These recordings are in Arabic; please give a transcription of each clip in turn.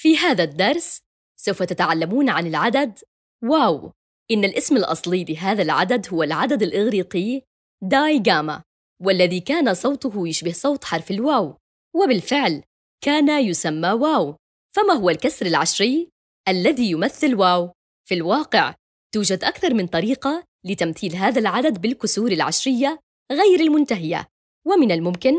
في هذا الدرس سوف تتعلمون عن العدد واو إن الاسم الأصلي لهذا العدد هو العدد الإغريقي داي جاما والذي كان صوته يشبه صوت حرف الواو وبالفعل كان يسمى واو فما هو الكسر العشري الذي يمثل واو في الواقع توجد أكثر من طريقة لتمثيل هذا العدد بالكسور العشرية غير المنتهية ومن الممكن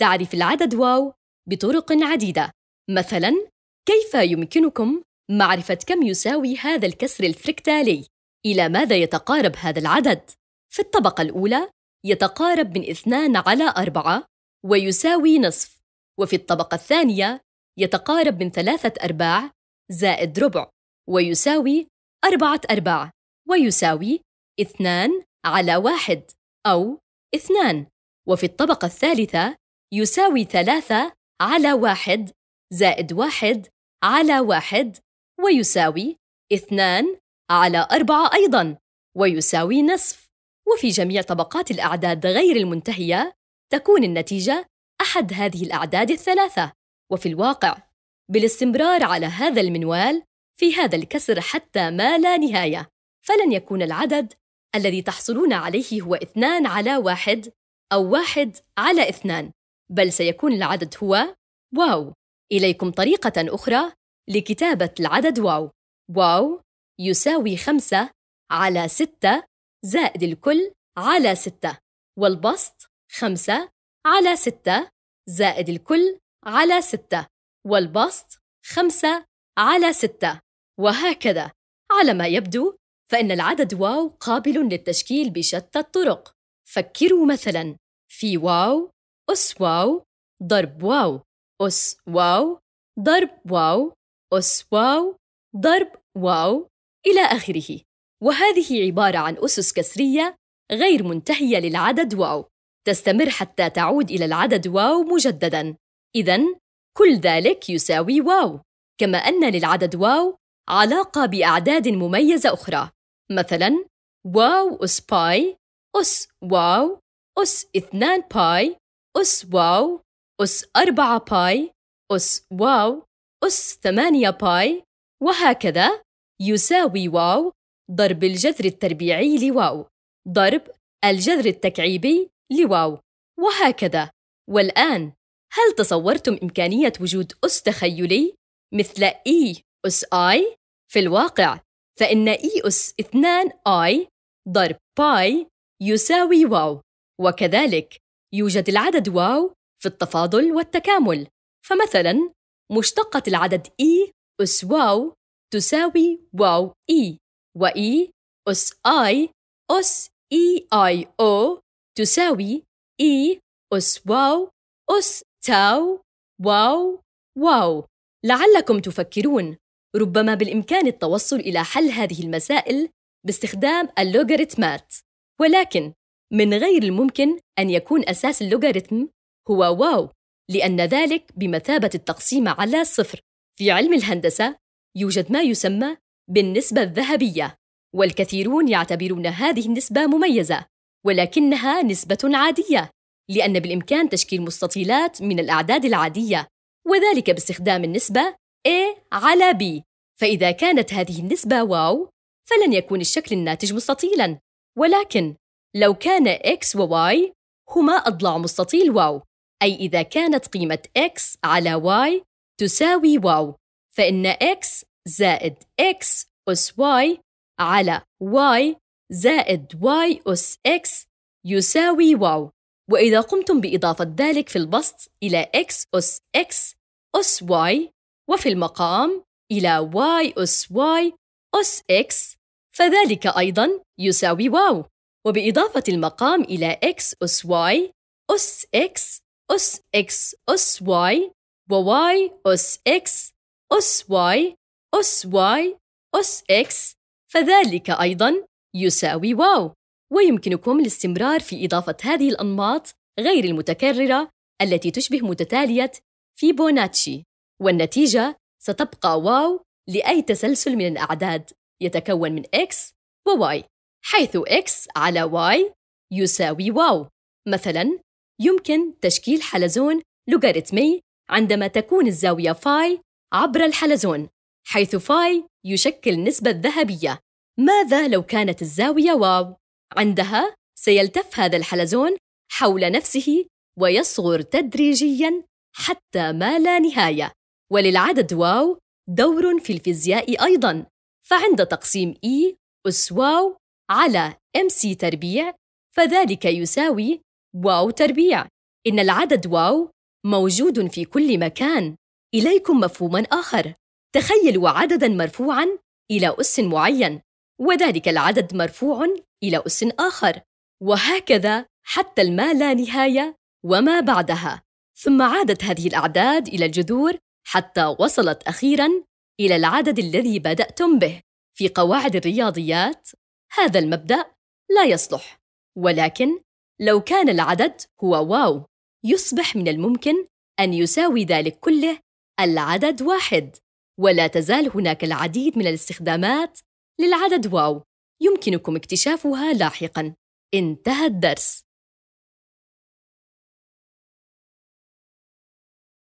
تعرف العدد واو بطرق عديدة مثلاً كيف يمكنكم معرفة كم يساوي هذا الكسر الفركتالي؟ إلى ماذا يتقارب هذا العدد؟ في الطبقة الأولى يتقارب من 2 على 4 ويساوي نصف، وفي الطبقة الثانية يتقارب من ثلاثة أرباع زائد ربع ويساوي أربعة أرباع ويساوي اثنان على واحد أو اثنان وفي الطبقة الثالثة يساوي ثلاثة على واحد زائد واحد على واحد ويساوي اثنان على أربعة أيضاً ويساوي نصف وفي جميع طبقات الأعداد غير المنتهية تكون النتيجة أحد هذه الأعداد الثلاثة وفي الواقع بالاستمرار على هذا المنوال في هذا الكسر حتى ما لا نهاية فلن يكون العدد الذي تحصلون عليه هو اثنان على واحد أو واحد على اثنان بل سيكون العدد هو واو إليكم طريقة أخرى لكتابة العدد واو واو يساوي خمسة على ستة زائد الكل على ستة والبسط خمسة على ستة زائد الكل على ستة والبسط خمسة على ستة وهكذا على ما يبدو فإن العدد واو قابل للتشكيل بشتى الطرق فكروا مثلاً في واو أس واو ضرب واو أس واو ضرب واو أس واو ضرب واو إلى آخره وهذه عبارة عن أسس كسرية غير منتهية للعدد واو تستمر حتى تعود إلى العدد واو مجدداً إذا كل ذلك يساوي واو كما أن للعدد واو علاقة بأعداد مميزة أخرى مثلاً واو أس باي أس واو أس اثنان باي أس واو أس أربعة باي أس واو أس ثمانية باي وهكذا يساوي واو ضرب الجذر التربيعي لواو ضرب الجذر التكعيبي لواو وهكذا والآن هل تصورتم إمكانية وجود أس تخيلي مثل إي e أس آي؟ في الواقع فإن إي e أس 2 آي ضرب باي يساوي واو وكذلك يوجد العدد واو في التفاضل والتكامل فمثلا مشتقة العدد E أس واو تساوي واو E وإي e أس آي أس إي آي أو تساوي إي e أس واو أس تاو واو واو لعلكم تفكرون ربما بالإمكان التوصل إلى حل هذه المسائل باستخدام اللوغاريتمات ولكن من غير الممكن أن يكون أساس اللوغاريتم هو واو لأن ذلك بمثابة التقسيم على صفر في علم الهندسة يوجد ما يسمى بالنسبة الذهبية والكثيرون يعتبرون هذه النسبة مميزة ولكنها نسبة عادية لأن بالإمكان تشكيل مستطيلات من الأعداد العادية وذلك باستخدام النسبة A على B فإذا كانت هذه النسبة واو فلن يكون الشكل الناتج مستطيلاً ولكن لو كان X و Y هما أضلاع مستطيل واو أي إذا كانت قيمة x على y تساوي واو فإن x زائد x أس y على y زائد y أس x يساوي واو وإذا قمتم بإضافة ذلك في البسط إلى x أس x أس y وفي المقام إلى y أس y أس x فذلك أيضاً يساوي واو وبإضافة المقام إلى x أس y أس x أس إكس أس واي وواي أس إكس أس واي أس واي أس إكس فذلك أيضا يساوي واو ويمكنكم الاستمرار في إضافة هذه الأنماط غير المتكررة التي تشبه متتالية فيبوناتشي والنتيجة ستبقى واو لأي تسلسل من الأعداد يتكون من x و y حيث x على y يساوي واو مثلا يمكن تشكيل حلزون لوغاريتمي عندما تكون الزاوية فاي عبر الحلزون حيث فاي يشكل النسبة الذهبية ماذا لو كانت الزاوية واو؟ عندها سيلتف هذا الحلزون حول نفسه ويصغر تدريجياً حتى ما لا نهاية وللعدد واو دور في الفيزياء أيضاً فعند تقسيم إي e أس واو على MC تربيع فذلك يساوي واو تربيع إن العدد واو موجود في كل مكان إليكم مفهوم آخر تخيلوا عددا مرفوعا إلى أس معين وذلك العدد مرفوع إلى أس آخر وهكذا حتى الما لا نهاية وما بعدها ثم عادت هذه الأعداد إلى الجذور حتى وصلت أخيرا إلى العدد الذي بدأتم به في قواعد الرياضيات هذا المبدأ لا يصلح ولكن لو كان العدد هو واو يصبح من الممكن أن يساوي ذلك كله العدد واحد ولا تزال هناك العديد من الاستخدامات للعدد واو يمكنكم اكتشافها لاحقاً انتهى الدرس